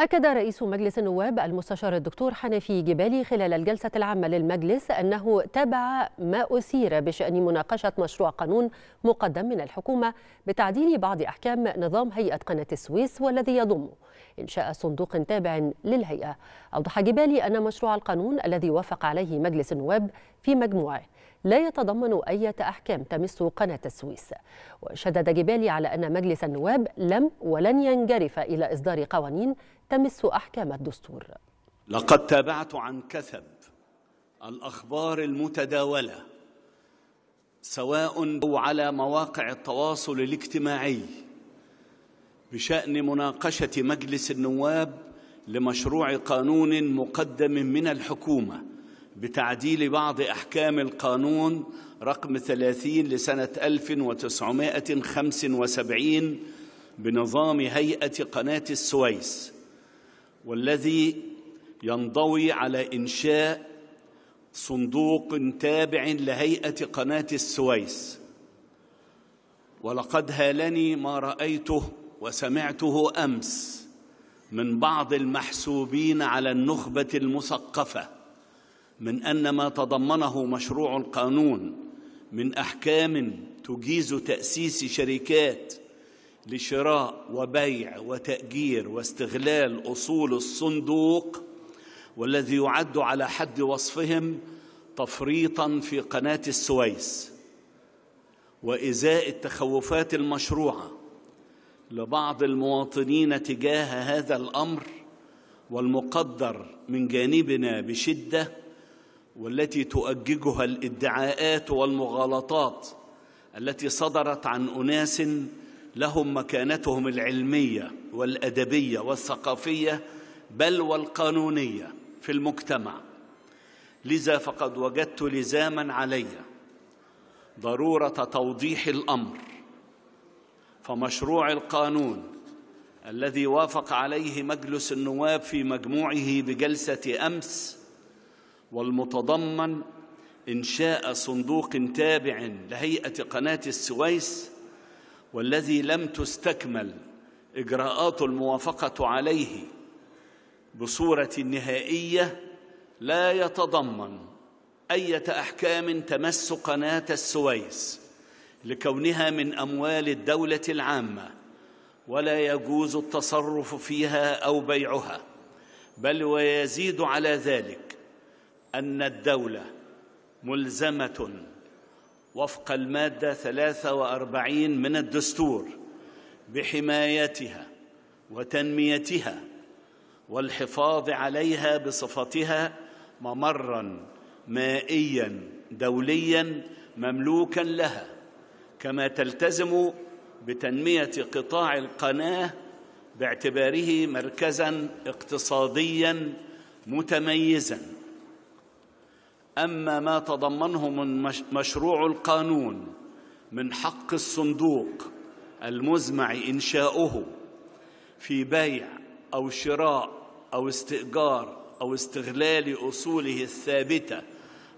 أكد رئيس مجلس النواب المستشار الدكتور حنفي جبالي خلال الجلسة العامة للمجلس أنه تابع ما أثير بشأن مناقشة مشروع قانون مقدم من الحكومة بتعديل بعض أحكام نظام هيئة قناة السويس والذي يضم إنشاء صندوق تابع للهيئة أوضح جبالي أن مشروع القانون الذي وافق عليه مجلس النواب في مجموعه لا يتضمن أي أحكام تمس قناة السويس وشدد جبالي على أن مجلس النواب لم ولن ينجرف إلى إصدار قوانين تمس أحكام الدستور لقد تابعت عن كثب الأخبار المتداولة سواء أو على مواقع التواصل الاجتماعي بشأن مناقشة مجلس النواب لمشروع قانون مقدم من الحكومة بتعديل بعض أحكام القانون رقم 30 لسنة 1975 بنظام هيئة قناة السويس والذي ينضوي على إنشاء صندوق تابع لهيئة قناة السويس ولقد هالني ما رأيته وسمعته أمس من بعض المحسوبين على النخبة المثقفة من ان ما تضمنه مشروع القانون من احكام تجيز تاسيس شركات لشراء وبيع وتاجير واستغلال اصول الصندوق والذي يعد على حد وصفهم تفريطا في قناه السويس وازاء التخوفات المشروعه لبعض المواطنين تجاه هذا الامر والمقدر من جانبنا بشده والتي تؤججها الادعاءات والمغالطات التي صدرت عن أناس لهم مكانتهم العلمية والأدبية والثقافية بل والقانونية في المجتمع لذا فقد وجدت لزاما علي ضرورة توضيح الأمر فمشروع القانون الذي وافق عليه مجلس النواب في مجموعه بجلسة أمس والمتضمن إنشاء صندوق تابع لهيئة قناة السويس والذي لم تستكمل إجراءات الموافقة عليه بصورة نهائية لا يتضمن أية أحكام تمس قناة السويس لكونها من أموال الدولة العامة ولا يجوز التصرف فيها أو بيعها بل ويزيد على ذلك ان الدوله ملزمه وفق الماده 43 من الدستور بحمايتها وتنميتها والحفاظ عليها بصفتها ممرا مائيا دوليا مملوكا لها كما تلتزم بتنميه قطاع القناه باعتباره مركزا اقتصاديا متميزا أما ما تضمنه من مشروع القانون من حق الصندوق المزمع إنشاؤه في بيع أو شراء أو استئجار أو استغلال أصوله الثابتة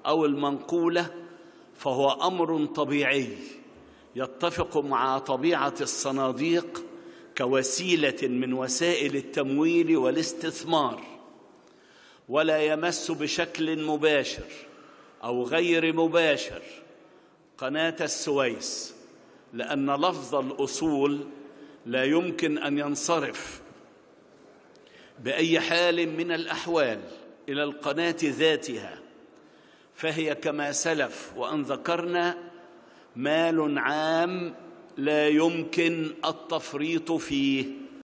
أو المنقولة فهو أمر طبيعي يتفق مع طبيعة الصناديق كوسيلة من وسائل التمويل والاستثمار ولا يمس بشكل مباشر او غير مباشر قناه السويس لان لفظ الاصول لا يمكن ان ينصرف باي حال من الاحوال الى القناه ذاتها فهي كما سلف وان ذكرنا مال عام لا يمكن التفريط فيه